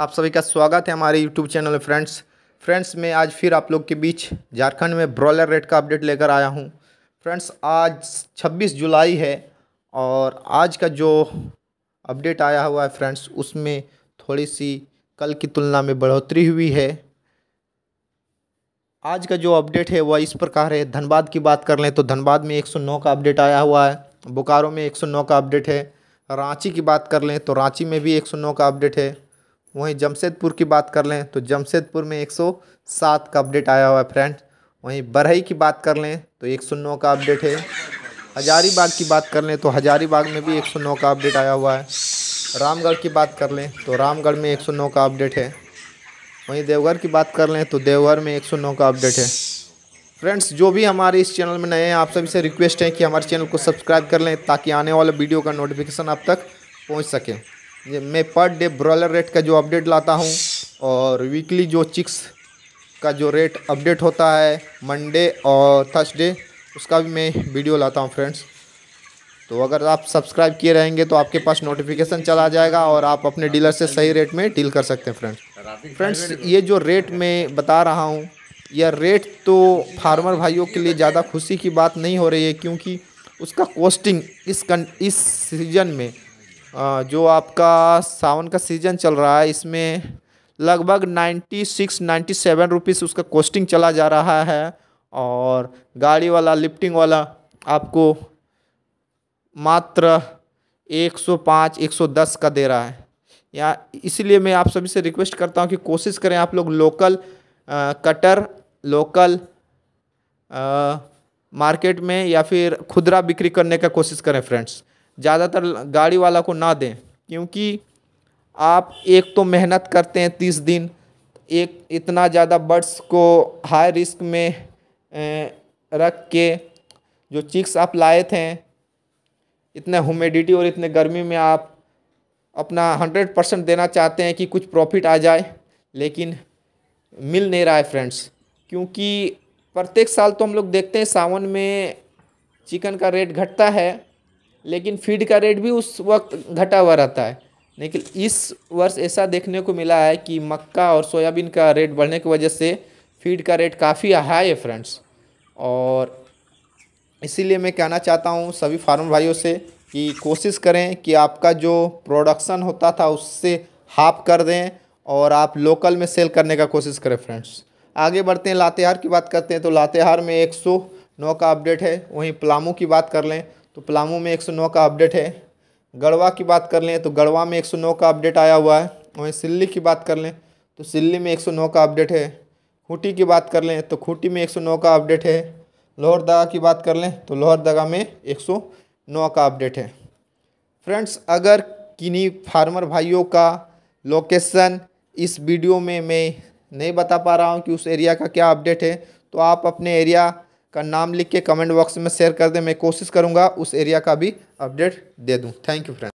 आप सभी का स्वागत है हमारे यूट्यूब चैनल में फ्रेंड्स फ्रेंड्स मैं आज फिर आप लोग के बीच झारखंड में ब्रॉयलर रेट का अपडेट लेकर आया हूं फ्रेंड्स आज 26 जुलाई है और आज का जो अपडेट आया हुआ है फ्रेंड्स उसमें थोड़ी सी कल की तुलना में बढ़ोतरी हुई है आज का जो अपडेट है वह इस प्रकार है धनबाद की बात कर लें तो धनबाद में एक का अपडेट आया हुआ है बोकारो में एक का अपडेट है रांची की बात कर लें तो रांची में भी 109 का अपडेट है वहीं जमशेदपुर की बात कर लें तो जमशेदपुर में 107 का अपडेट आया हुआ है फ्रेंड वहीं बरही की बात कर लें तो एक का अपडेट है हजारीबाग की बात कर लें तो हजारीबाग में भी एक का अपडेट आया हुआ है रामगढ़ की बात कर लें तो रामगढ़ में एक का अपडेट है वहीं देवघर की बात कर लें तो देवघर में एक का अपडेट है फ्रेंड्स जो भी हमारे इस चैनल में नए हैं आप सभी से रिक्वेस्ट है कि हमारे चैनल को सब्सक्राइब कर लें ताकि आने वाले वीडियो का नोटिफिकेशन आप तक पहुँच सकें ये मैं पर डे ब्रॉयलर रेट का जो अपडेट लाता हूँ और वीकली जो चिक्स का जो रेट अपडेट होता है मंडे और थर्सडे उसका भी मैं वीडियो लाता हूँ फ्रेंड्स तो अगर आप सब्सक्राइब किए रहेंगे तो आपके पास नोटिफिकेशन चला जाएगा और आप अपने डीलर से सही रेट में डील कर सकते हैं फ्रेंड्स फ्रेंड्स ये जो रेट मैं बता रहा हूँ यह रेट तो फार्मर भाइयों के लिए ज़्यादा खुशी की बात नहीं हो रही है क्योंकि उसका कॉस्टिंग इस कं इस सीजन में जो आपका सावन का सीज़न चल रहा है इसमें लगभग 96 97 रुपीस उसका कॉस्टिंग चला जा रहा है और गाड़ी वाला लिफ्टिंग वाला आपको मात्र 105 110 का दे रहा है या इसीलिए मैं आप सभी से रिक्वेस्ट करता हूँ कि कोशिश करें आप लोग लोकल आ, कटर लोकल आ, मार्केट में या फिर खुदरा बिक्री करने का कोशिश करें फ्रेंड्स ज़्यादातर गाड़ी वाला को ना दें क्योंकि आप एक तो मेहनत करते हैं तीस दिन एक इतना ज़्यादा बर्ड्स को हाई रिस्क में रख के जो चिक्स आप लाए थे इतने ह्यूमिडिटी और इतने गर्मी में आप अपना हंड्रेड परसेंट देना चाहते हैं कि कुछ प्रॉफिट आ जाए लेकिन मिल नहीं रहा है फ्रेंड्स क्योंकि प्रत्येक साल तो हम लोग देखते हैं सावन में चिकन का रेट घटता है लेकिन फीड का रेट भी उस वक्त घटा हुआ रहता है लेकिन इस वर्ष ऐसा देखने को मिला है कि मक्का और सोयाबीन का रेट बढ़ने की वजह से फीड का रेट काफ़ी हाई है फ्रेंड्स और इसीलिए मैं कहना चाहता हूँ सभी फार्म भाइयों से कि कोशिश करें कि आपका जो प्रोडक्शन होता था उससे हाफ कर दें और आप लोकल में सेल करने का कोशिश करें फ्रेंड्स आगे बढ़ते हैं लातेहार की बात करते हैं तो लातेहार में नौ का अपडेट है वहीं प्लामू की बात कर लें तो पलामू में एक का अपडेट है गढ़वा की बात कर लें तो गढ़वा में एक का अपडेट आया हुआ है वहीं सिल्ली की बात कर लें तो सिल्ली में एक का अपडेट है खूंटी की बात कर लें तो खूंटी में एक का अपडेट है लोहरदगा की बात कर लें तो लोहरदगा में एक का अपडेट है फ्रेंड्स अगर किन्हीं फार्मर भाइयों का लोकेशन इस वीडियो में मैं नहीं बता पा रहा हूँ कि उस एरिया का क्या अपडेट है तो आप अपने एरिया का नाम लिख के कमेंट बॉक्स में शेयर कर दें मैं कोशिश करूँगा उस एरिया का भी अपडेट दे दूँ थैंक यू फ्रेंड